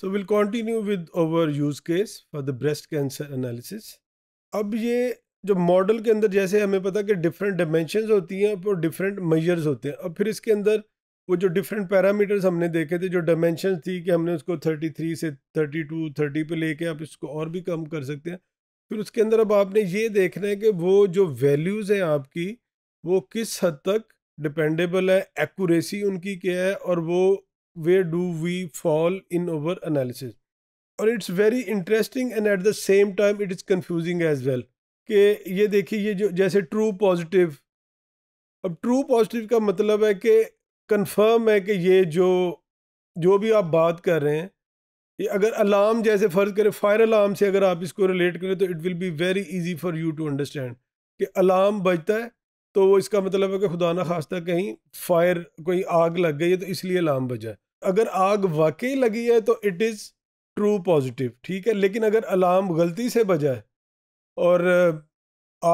so will continue with over use case for the breast cancer analysis अब ये जो model के अंदर जैसे हमें पता कि डिफरेंट डायमेंशन होती हैं और डिफरेंट मेजर्स होते हैं अब फिर इसके अंदर वो जो डिफरेंट पैरामीटर्स हमने देखे थे जो डायमेंशन थी कि हमने उसको 33 से 32 30 पे लेके आप इसको और भी कम कर सकते हैं फिर उसके अंदर अब आपने ये देखना है कि वो जो वैल्यूज़ हैं आपकी वो किस हद तक डिपेंडेबल है एक्यूरेसी उनकी क्या है और वो where do we fall in over analysis और it's very interesting and at the same time it is confusing as well कि ये देखिए ये जो जैसे ट्रू पॉजिटिव अब ट्रू पॉजिटिव का मतलब है कि कन्फर्म है कि ये जो जो भी आप बात कर रहे हैं ये अगर अलार्म जैसे फ़र्ज़ करें फायर अलार्म से अगर आप इसको रिलेट करें तो it will be very easy for you to understand कि अलार्म बजता है तो इसका मतलब है कि खुदा ना खास्ता कहीं फायर कोई आग लग गई है तो इसलिए अलार्म बजा है अगर आग वाकई लगी है तो इट इज़ ट्रू पॉजिटिव ठीक है लेकिन अगर अलार्म गलती से बजा है और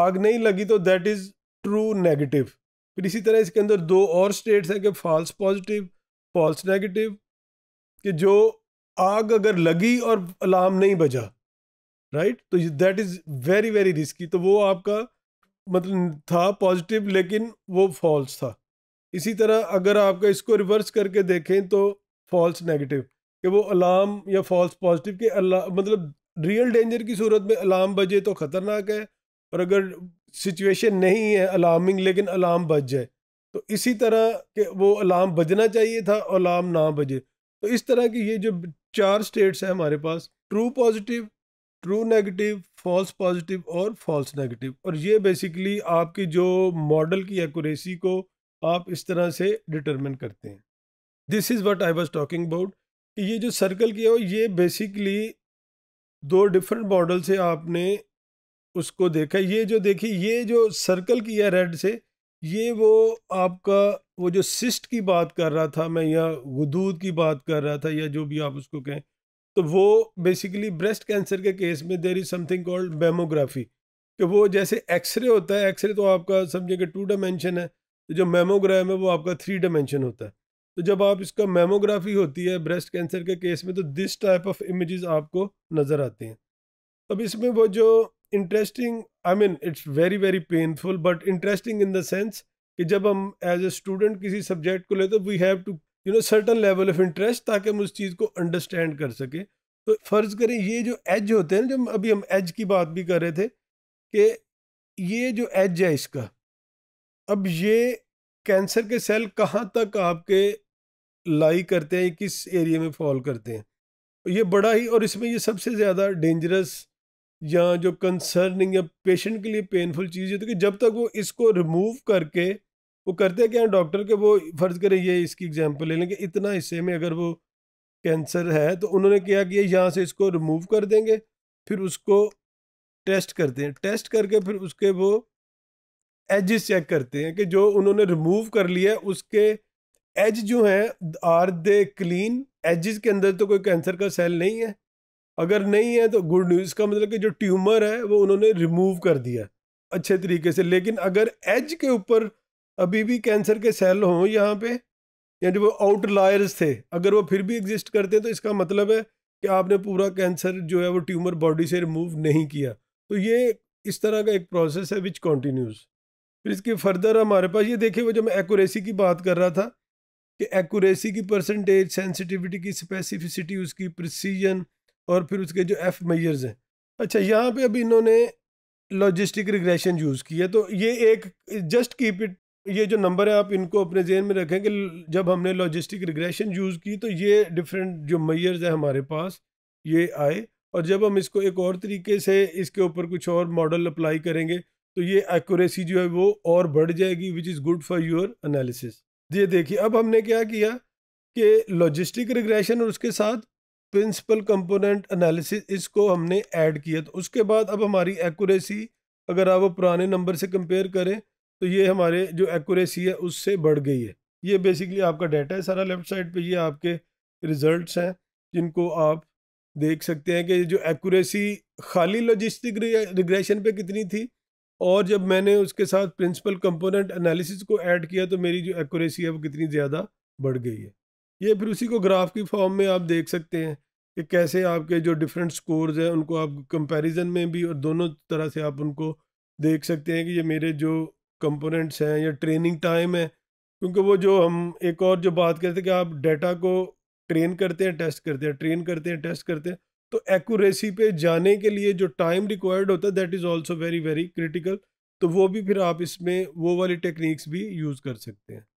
आग नहीं लगी तो दैट इज़ ट्रू नेगेटिव फिर इसी तरह इसके अंदर दो और स्टेट्स हैं कि फॉल्स पॉजिटिव फॉल्स नेगेटिव कि जो आग अगर लगी और अलार्म नहीं बजा राइट तो that is very very risky तो वो आपका मतलब था पॉजिटिव लेकिन वो फॉल्स था इसी तरह अगर आपका इसको रिवर्स करके देखें तो फॉल्स नेगेटिव कि वो अलार्म या फॉल्स पॉजिटिव के मतलब रियल डेंजर की सूरत में अलार्म बजे तो ख़तरनाक है और अगर सिचुएशन नहीं है अलार्मिंग लेकिन अलार्म बज जाए तो इसी तरह के वो अलार्म बजना चाहिए था और अलार्म ना बजे तो इस तरह की ये जो चार स्टेट्स हैं हमारे पास true positive true negative false positive और फॉल्स नेगेटिव और ये बेसिकली आपकी जो मॉडल की एक्यूरेसी को आप इस तरह से डिटरमिन करते हैं this is what I was talking about ये जो सर्कल किया हो ये बेसिकली दो डिफरेंट मॉडल से आपने उसको देखा ये जो देखी ये जो सर्कल किया रेड से ये वो आपका वो जो सिस्ट की बात कर रहा था मैं या गुदूद की बात कर रहा था या जो भी आप उसको कहें तो वो बेसिकली ब्रेस्ट कैंसर के केस में there is something called mammography कि वो जैसे एक्सरे होता है एक्सरे तो आपका समझे कि टू डायमेंशन है तो जो मेमोग्राम है वो आपका थ्री डायमेंशन होता है तो जब आप इसका मेमोग्राफी होती है ब्रेस्ट कैंसर के केस में तो दिस टाइप ऑफ इमेजेस आपको नज़र आती हैं अब इसमें वो जो interesting I mean it's very very painful but interesting in the sense कि जब हम एज ए स्टूडेंट किसी सब्जेक्ट को लेते we have to you know certain level of interest ताकि हम उस चीज़ को अंडरस्टैंड कर सकें तो फ़र्ज़ करें ये जो एज होते हैं ना जो अभी हम एज की बात भी कर रहे थे कि ये जो एज है इसका अब ये कैंसर के सेल कहाँ तक आपके लाई करते हैं किस एरिया में फॉल करते हैं ये बड़ा ही और इसमें ये सबसे ज़्यादा डेंजरस या जो कंसर्निंग या पेशेंट के लिए पेनफुल चीज़ होती है तो कि जब तक वो इसको रिमूव करके वो करते हैं क्या डॉक्टर के वो फ़र्ज़ करें ये इसकी एग्जांपल ले लें कि इतना हिस्से में अगर वो कैंसर है तो उन्होंने किया कि यहाँ से इसको रिमूव कर देंगे फिर उसको टेस्ट करते हैं टेस्ट करके फिर उसके वो एजिस चेक करते हैं कि जो उन्होंने रिमूव कर लिया उसके एज जो है आर दे क्लीन एजिस के अंदर तो कोई कैंसर का सेल नहीं है अगर नहीं है तो गुड न्यूज़ का मतलब कि जो ट्यूमर है वो उन्होंने रिमूव कर दिया अच्छे तरीके से लेकिन अगर एज के ऊपर अभी भी कैंसर के सेल हों यहाँ पे या जो वो आउटलायर्स थे अगर वो फिर भी एग्जिस्ट करते हैं तो इसका मतलब है कि आपने पूरा कैंसर जो है वो ट्यूमर बॉडी से रिमूव नहीं किया तो ये इस तरह का एक प्रोसेस है विच कॉन्टीन्यूज़ फिर इसके फर्दर हमारे पास ये देखिए वो जब मैं एकोरेसी की बात कर रहा था कि एक्यूरेसी की परसेंटेज सेंसिटिविटी की स्पेसिफिसिटी उसकी प्रिसीजन और फिर उसके जो एफ मेजर्स हैं अच्छा यहाँ पे अभी इन्होंने लॉजिस्टिक रिग्रेशन यूज़ किया तो ये एक जस्ट कीप इट ये जो नंबर है आप इनको अपने जहन में रखें कि जब हमने लॉजिस्टिक रिग्रेशन यूज़ की तो ये डिफरेंट जो मेयर्स हैं हमारे पास ये आए और जब हम इसको एक और तरीके से इसके ऊपर कुछ और मॉडल अप्लाई करेंगे तो ये एक्यूरेसी जो है वो और बढ़ जाएगी which is good for your analysis ये देखिए अब हमने क्या किया कि लॉजिस्टिक रिग्रेशन और उसके साथ प्रिंसिपल कंपोनेंट एनालिसिस इसको हमने ऐड किया तो उसके बाद अब हमारी एक्यूरेसी अगर आप वो पुराने नंबर से कंपेयर करें तो ये हमारे जो एक्यूरेसी है उससे बढ़ गई है ये बेसिकली आपका डाटा है सारा लेफ्ट साइड पे ये आपके रिजल्ट्स हैं जिनको आप देख सकते हैं कि जो एक्यूरेसी खाली लॉजिस्टिक रिग्रेशन पे कितनी थी और जब मैंने उसके साथ प्रिंसिपल कंपोनेंट एनालिसिस को ऐड किया तो मेरी जो एक्यूरेसी है वो कितनी ज़्यादा बढ़ गई है ये फिर उसी को ग्राफ की फॉर्म में आप देख सकते हैं कि कैसे आपके जो डिफरेंट स्कोर्स हैं उनको आप कंपैरिजन में भी और दोनों तरह से आप उनको देख सकते हैं कि ये मेरे जो कंपोनेंट्स हैं या ट्रेनिंग टाइम है क्योंकि वो जो हम एक और जो बात करते हैं कि आप डेटा को ट्रेन करते हैं टेस्ट करते हैं ट्रेन करते हैं टेस्ट करते हैं तो एक्यूरेसी पे जाने के लिए जो टाइम रिक्वायर्ड होता है that is also very very critical तो वो भी फिर आप इसमें वो वाली टेक्निक्स भी यूज़ कर सकते हैं